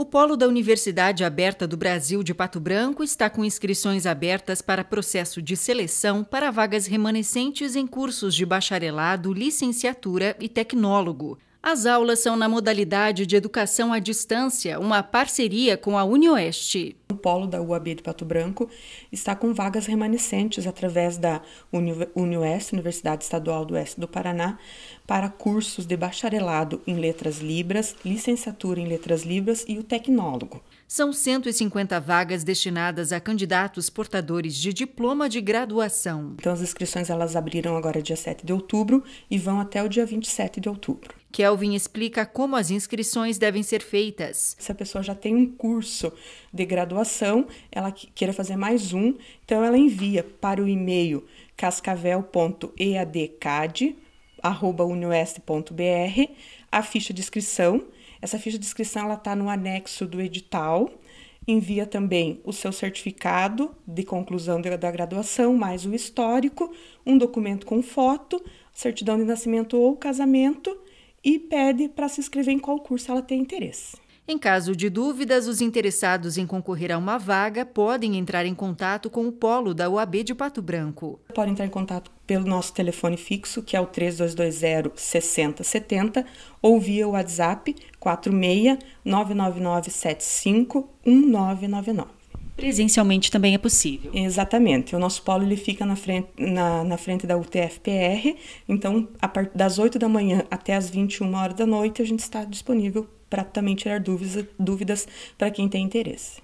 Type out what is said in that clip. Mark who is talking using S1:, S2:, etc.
S1: O Polo da Universidade Aberta do Brasil de Pato Branco está com inscrições abertas para processo de seleção para vagas remanescentes em cursos de bacharelado, licenciatura e tecnólogo. As aulas são na modalidade de educação à distância, uma parceria com a Unioeste. O polo da UAB de Pato Branco está com
S2: vagas remanescentes através da Unioeste, Universidade Estadual do Oeste do Paraná,
S1: para cursos de bacharelado em letras libras, licenciatura em letras libras e o tecnólogo. São 150 vagas destinadas a candidatos portadores de diploma de graduação. Então as inscrições elas abriram agora dia 7 de outubro e vão até o dia 27 de outubro. Kelvin explica como as inscrições devem ser feitas.
S2: Se a pessoa já tem um curso de graduação, ela queira fazer mais um, então ela envia para o e-mail cascavel.eadcad@unioeste.br a ficha de inscrição. Essa ficha de inscrição ela está no anexo do edital. Envia também o seu certificado de conclusão da graduação, mais o histórico, um documento com foto, certidão de nascimento ou casamento e pede para se inscrever em qual curso ela tem
S1: interesse. Em caso de dúvidas, os interessados em concorrer a uma vaga podem entrar em contato com o polo da UAB de Pato Branco.
S2: Podem entrar em contato pelo nosso telefone fixo, que é o 3220 6070, ou via WhatsApp 46 999 75 1999 presencialmente também é possível. Exatamente. O nosso polo ele fica na frente, na, na frente da UTFPR, então a das 8 da manhã até as 21 horas da noite a gente está disponível para também tirar dúvidas, dúvidas para quem tem interesse.